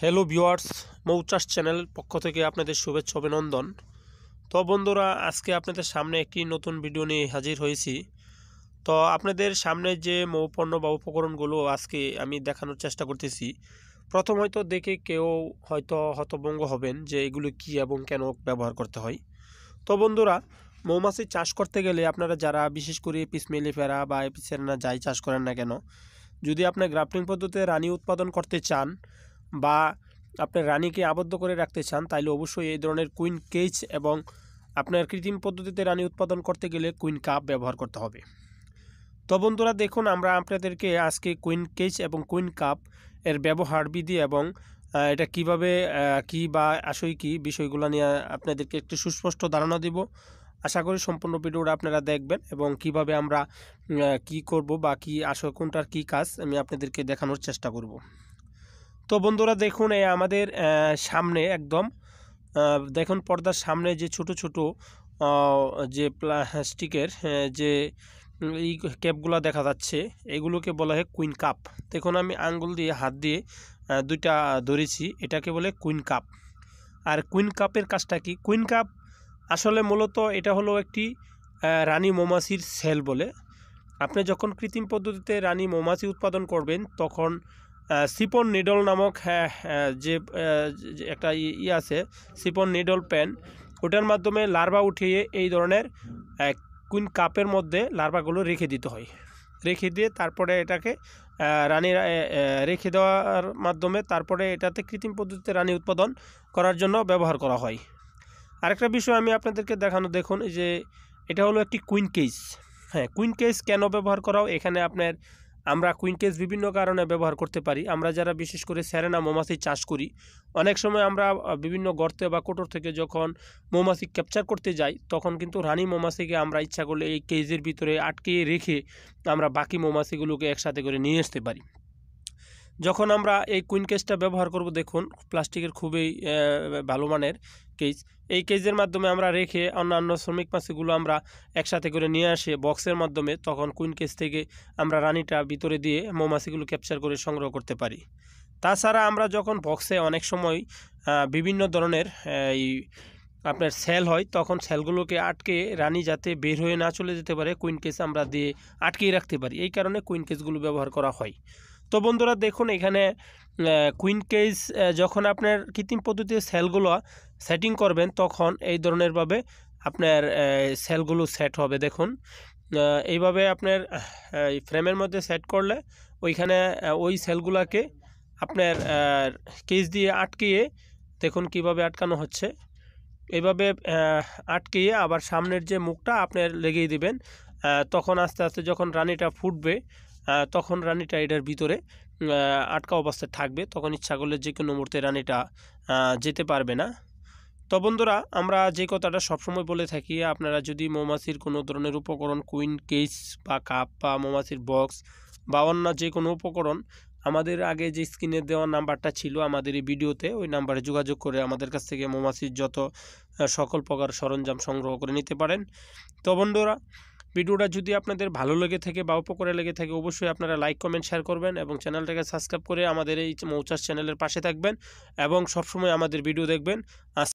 hello viewers মৌচাষ channel পক্ষ থেকে আপনাদের শুভেচ্ছা অভিনন্দন তো বন্ধুরা আজকে আপনাদের সামনে একটি নতুন ভিডিও নিয়ে হাজির হয়েছি তো আপনাদের সামনে যে মৌপণ্য বা উপকরণগুলো আজকে আমি দেখানোর চেষ্টা করতেছি প্রথম হয়তো দেখে কেউ হয়তো হতভঙ্গ হবেন যে এগুলো কি এবং কেন ব্যবহার করতে হয় তো বন্ধুরা মৌমাছি চাষ করতে গেলে আপনারা যারা বিশেষ করে পিসমেলিফেরা বা এপিসেরা যাই চাষ করেন না কেন যদি আপনার গ্রাফটিং পদ্ধতিতে রানী উৎপাদন করতে চান বা আপনার রানীকে আবদ্ধ করে রাখতে চান তাহলে অবশ্যই এই ধরনের কুইন কেজ এবং আপনার কৃত্রিম পদ্ধতিতে রানী উৎপাদন করতে গেলে কুইন কাপ ব্যবহার করতে হবে তো বন্ধুরা দেখুন আমরা আপনাদেরকে আজকে কুইন কেজ এবং কুইন কাপ এর ব্যবহার বিধি এবং এটা কিভাবে কি বা আসই কি বিষয়গুলো নিয়ে আপনাদেরকে একটু সুস্পষ্ট ধারণা দিব আশা করি সম্পূর্ণ ভিডিওটা আপনারা দেখবেন এবং কিভাবে আমরা কি করব বা কি আসল কোনটার কি কাজ আমি আপনাদেরকে দেখানোর চেষ্টা করব তো বন্ধুরা দেখুন এই আমাদের সামনে একদম দেখুন পর্দার সামনে যে ছোট ছোট যে প্লাস্টিকের যে এই ক্যাপগুলো দেখা যাচ্ছে এগুলোকে বলা হয় কুইন কাপ দেখুন আমি আঙ্গুল দিয়ে হাত দিয়ে দুইটা ধরেছি এটাকে বলে কুইন কাপ আর কুইন কাপের কাজটা কি কুইন কাপ আসলে মূলত এটা হলো একটি রানী মৌমাছির সেল বলে আপনি যখন কৃত্রিম পদ্ধতিতে রানী মৌমাছি উৎপাদন করবেন তখন সিপন নিডল নামক হ্যাঁ, যে একটা ই আছে সিপন নিডল প্যান ওটার মাধ্যমে লার্ভা উঠিয়ে এই ধরনের কুইন কাপের মধ্যে লার্ভাগুলো রেখে দিতে হয় রেখে দিয়ে তারপরে এটাকে রানী রেখে দেওয়ার মাধ্যমে তারপরে এটাতে কৃত্রিম পদ্ধতিতে রানী উৎপাদন করার জন্য ব্যবহার করা হয় আরেকটা বিষয় আমি আপনাদেরকে দেখানো দেখুন যে এটা হলো একটি কুইন কেস হ্যাঁ কুইন কেস কেন ব্যবহার করাও এখানে আপনার আমরা কুইন্টেজ বিভিন্ন কারণে ব্যবহার করতে পারি আমরা যারা বিশেষ করে স্যারেনা মৌমাছি চাষ করি অনেক সময় আমরা বিভিন্ন গর্তে বা কোটর থেকে যখন মৌমাছি ক্যাপচার করতে যাই তখন কিন্তু রানী মৌমাছিকে আমরা ইচ্ছা করলে এই কেজের ভিতরে আটকে রেখে আমরা বাকি মৌমাছিগুলোকে একসাথে করে নিয়ে আসতে পারি যখন আমরা এই কুইন কেসটা ব্যবহার করব দেখুন প্লাস্টিকের খুবই ভালো মানের কেজ এই কেজের মাধ্যমে আমরা রেখে অন্যান্য শ্রমিক মাছিগুলো আমরা একসাথে করে নিয়ে আসে বক্সের মাধ্যমে তখন কুইন কেস থেকে আমরা রানিটা ভিতরে দিয়ে মৌমাছিগুলো ক্যাপচার করে সংগ্রহ করতে পারি তাছাড়া আমরা যখন বক্সে অনেক সময় বিভিন্ন ধরনের এই আপনার সেল হয় তখন সেলগুলোকে আটকে রানী যাতে বের হয়ে না চলে যেতে পারে কুইন কেস আমরা দিয়ে আটকেই রাখতে পারি এই কারণে কুইন কেসগুলো ব্যবহার করা হয় তো বন্ধুরা দেখুন এখানে কুইন কেস যখন আপনার কৃত্রিম পদ্ধতির সেলগুলো সেটিং করবেন তখন এই ধরনেরভাবে আপনার সেলগুলো সেট হবে দেখুন এইভাবে আপনার ফ্রেমের মধ্যে সেট করলে ওইখানে ওই সেলগুলোকে আপনার কেস দিয়ে আটকিয়ে দেখুন কিভাবে আটকানো হচ্ছে এইভাবে আটকিয়ে আবার সামনের যে মুখটা আপনার লেগেই দিবেন তখন আস্তে আস্তে যখন রানিটা ফুটবে তখন রানিটা এটার ভিতরে আটকা অবস্থায় থাকবে তখন ইচ্ছা করলে যে কোনো মুহূর্তে রানিটা যেতে পারবে না তো বন্ধুরা আমরা যে কথাটা সবসময় বলে থাকি আপনারা যদি মৌমাছির কোনো ধরনের উপকরণ কুইন কেস বা কাপ বা মৌমাছির বক্স বা অন্য যে কোনো উপকরণ আমাদের আগে যে স্ক্রিনে দেওয়া নাম্বারটা ছিল আমাদের এই ভিডিওতে ওই নাম্বারে যোগাযোগ করে আমাদের কাছ থেকে মৌমাছির যত সকল প্রকার সরঞ্জাম সংগ্রহ করে নিতে পারেন তো বন্ধুরা ভিডিওটা যদি আপনাদের ভালো লেগে থাকে বা উপকারে লেগে থাকে অবশ্যই আপনারা লাইক কমেন্ট শেয়ার করবেন এবং চ্যানেলটাকে সাবস্ক্রাইব করে আমাদের এই মৌচাস চ্যানেলের পাশে থাকবেন এবং সবসময় আমাদের ভিডিও দেখবেন